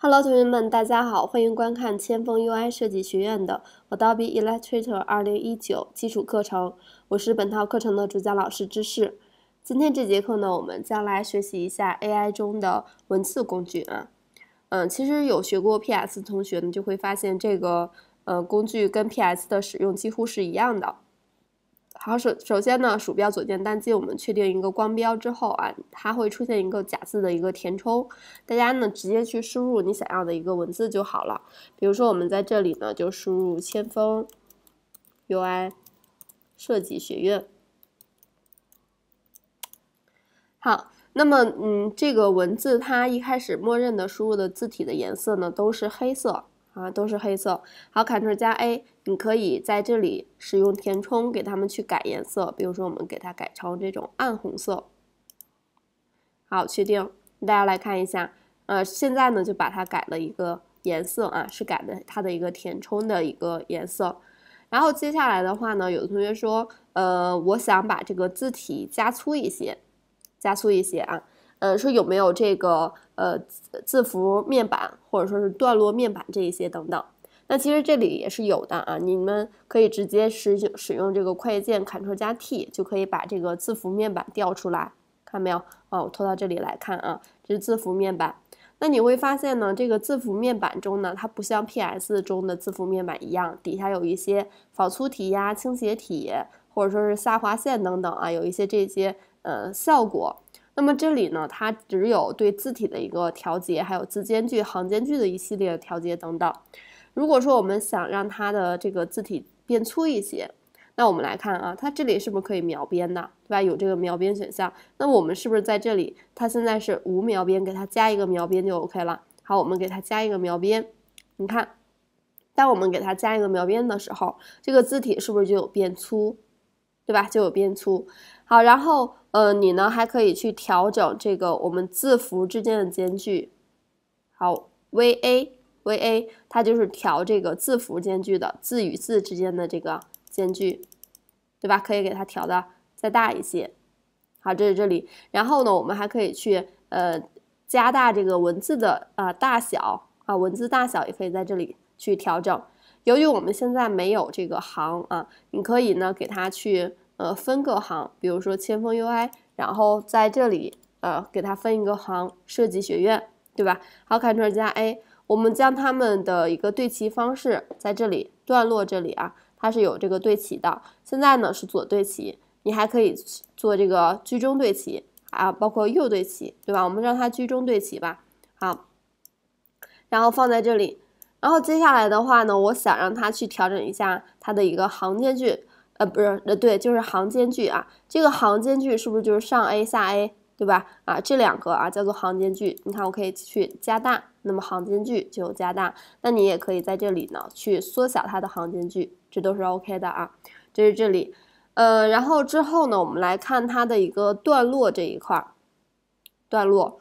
Hello，同学们，大家好，欢迎观看千锋 UI 设计学院的 Adobe Illustrator 2019基础课程。我是本套课程的主讲老师，知识。今天这节课呢，我们将来学习一下 AI 中的文字工具啊。嗯，其实有学过 PS 的同学呢，就会发现这个呃工具跟 PS 的使用几乎是一样的。然后首首先呢，鼠标左键单击，我们确定一个光标之后啊，它会出现一个假字的一个填充，大家呢直接去输入你想要的一个文字就好了。比如说我们在这里呢就输入“千锋 UI 设计学院”。好，那么嗯，这个文字它一开始默认的输入的字体的颜色呢都是黑色。啊，都是黑色。好，Ctrl 加 A，你可以在这里使用填充，给它们去改颜色。比如说，我们给它改成这种暗红色。好，确定。大家来看一下，呃，现在呢就把它改了一个颜色啊，是改的它的一个填充的一个颜色。然后接下来的话呢，有的同学说，呃，我想把这个字体加粗一些，加粗一些啊。呃，说有没有这个呃字符面板，或者说是段落面板这一些等等？那其实这里也是有的啊，你们可以直接使使用这个快捷键 Ctrl 加 T，就可以把这个字符面板调出来，看到没有？啊，我拖到这里来看啊，这是字符面板。那你会发现呢，这个字符面板中呢，它不像 PS 中的字符面板一样，底下有一些仿粗体呀、倾斜体，或者说是下划线等等啊，有一些这些呃效果。那么这里呢，它只有对字体的一个调节，还有字间距、行间距的一系列的调节等等。如果说我们想让它的这个字体变粗一些，那我们来看啊，它这里是不是可以描边的，对吧？有这个描边选项。那我们是不是在这里，它现在是无描边，给它加一个描边就 OK 了。好，我们给它加一个描边。你看，当我们给它加一个描边的时候，这个字体是不是就有变粗？对吧？就有变粗。好，然后，呃，你呢还可以去调整这个我们字符之间的间距。好，va va，它就是调这个字符间距的字与字之间的这个间距，对吧？可以给它调的再大一些。好，这是这里。然后呢，我们还可以去呃加大这个文字的啊大小啊，文字大小也可以在这里去调整。由于我们现在没有这个行啊，你可以呢给它去呃分个行，比如说千锋 UI，然后在这里呃给它分一个行设计学院，对吧？好，Ctrl 加 A，我们将它们的一个对齐方式在这里段落这里啊，它是有这个对齐的。现在呢是左对齐，你还可以做这个居中对齐啊，包括右对齐，对吧？我们让它居中对齐吧。好，然后放在这里。然后接下来的话呢，我想让它去调整一下它的一个行间距，呃，不是，呃，对，就是行间距啊。这个行间距是不是就是上 a 下 a，对吧？啊，这两个啊叫做行间距。你看我可以去加大，那么行间距就加大。那你也可以在这里呢去缩小它的行间距，这都是 OK 的啊。这是这里，呃，然后之后呢，我们来看它的一个段落这一块。段落，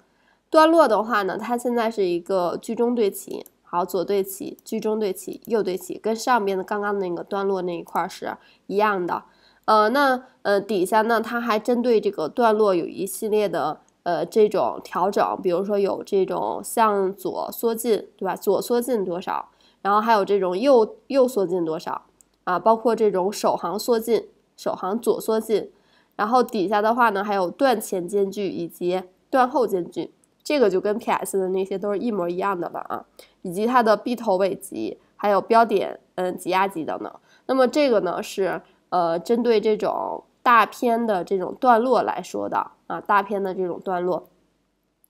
段落的话呢，它现在是一个居中对齐。好，左对齐、居中对齐、右对齐，跟上边的刚刚那个段落那一块是一样的。呃，那呃底下呢，它还针对这个段落有一系列的呃这种调整，比如说有这种向左缩进，对吧？左缩进多少？然后还有这种右右缩进多少？啊，包括这种首行缩进、首行左缩进。然后底下的话呢，还有段前间距以及段后间距。这个就跟 PS 的那些都是一模一样的了啊，以及它的 b 头尾级，还有标点，嗯，挤压级等等。那么这个呢是呃，针对这种大片的这种段落来说的啊，大片的这种段落。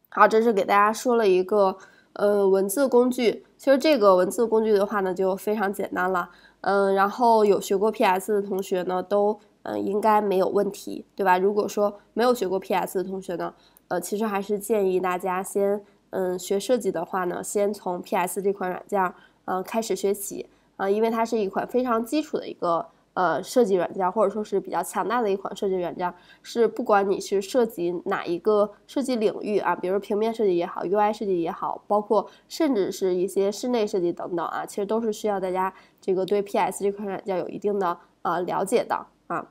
好，这是给大家说了一个呃文字工具，其实这个文字工具的话呢就非常简单了，嗯，然后有学过 PS 的同学呢都。嗯，应该没有问题，对吧？如果说没有学过 PS 的同学呢，呃，其实还是建议大家先，嗯，学设计的话呢，先从 PS 这款软件，嗯，开始学习啊，因为它是一款非常基础的一个呃设计软件，或者说是比较强大的一款设计软件，是不管你是涉及哪一个设计领域啊，比如平面设计也好，UI 设计也好，包括甚至是一些室内设计等等啊，其实都是需要大家这个对 PS 这款软件有一定的呃了解的啊。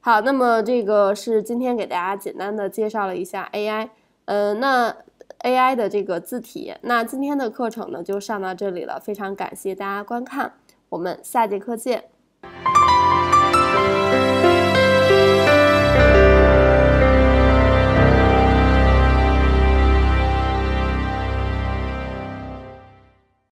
好，那么这个是今天给大家简单的介绍了一下 AI，呃，那 AI 的这个字体，那今天的课程呢就上到这里了，非常感谢大家观看，我们下节课见。